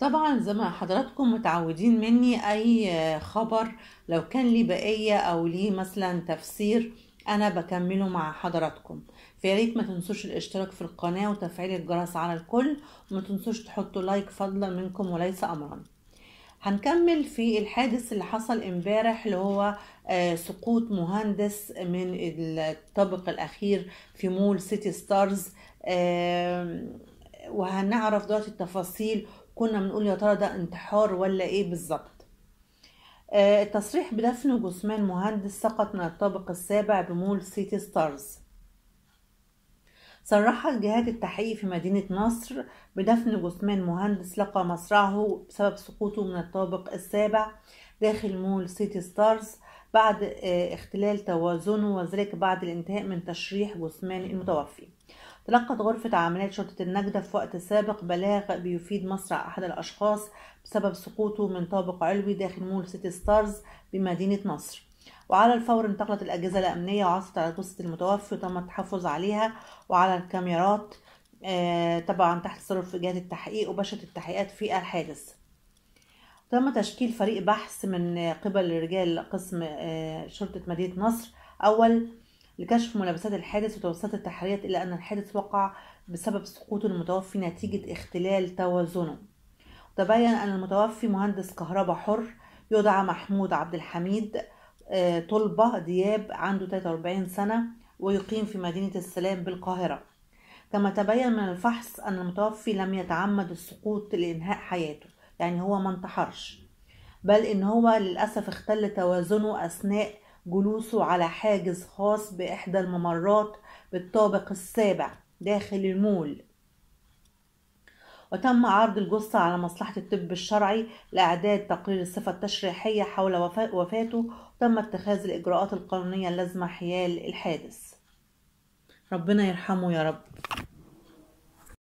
طبعا زي ما حضراتكم متعودين مني اي خبر لو كان ليه بقية او ليه مثلا تفسير انا بكمله مع حضراتكم فياريت ما تنسوش الاشتراك في القناة وتفعيل الجرس على الكل وما تنسوش تحطوا لايك فضلا منكم وليس امرا هنكمل في الحادث اللي حصل امبارح اللي هو آه، سقوط مهندس من الطابق الاخير في مول سيتي ستارز وهنعرف دلوقتي التفاصيل كنا بنقول يا ترى ده انتحار ولا ايه بالظبط آه، التصريح بدفن جثمان مهندس سقط من الطابق السابع بمول سيتي ستارز صرحت جهات التحقيق في مدينة نصر بدفن جثمان مهندس لقى مصرعه بسبب سقوطه من الطابق السابع داخل مول سيتي ستارز بعد آه، اختلال توازنه وذلك بعد الانتهاء من تشريح جثمان المتوفي تلقت غرفة عمليات شرطة النجدة في وقت سابق بلاغ بيفيد مصرع أحد الأشخاص بسبب سقوطه من طابق علوي داخل مول سيتي ستارز بمدينة نصر وعلى الفور انتقلت الأجهزة الأمنية وعثرت على جثة المتوفي وتم التحفظ عليها وعلى الكاميرات آه، طبعا تحت تصرف جهات التحقيق وبشرت التحقيقات في الحادث تم تشكيل فريق بحث من قبل رجال قسم آه، شرطة مدينة نصر أول لكشف ملابسات الحادث وتوسط التحريات إلى أن الحادث وقع بسبب سقوط المتوفي نتيجة اختلال توازنه تبين أن المتوفي مهندس كهرباء حر يدعى محمود عبد الحميد آه، طلبة دياب عنده 43 سنة ويقيم في مدينة السلام بالقاهرة كما تبين من الفحص أن المتوفي لم يتعمد السقوط لإنهاء حياته يعني هو ما انتحرش بل إن هو للأسف اختل توازنه أثناء جلوسه على حاجز خاص بإحدى الممرات بالطابق السابع داخل المول وتم عرض الجثة على مصلحة الطب الشرعي لإعداد تقرير الصفة التشريحية حول وفاته وتم اتخاذ الإجراءات القانونية اللازمة حيال الحادث ربنا يرحمه يا رب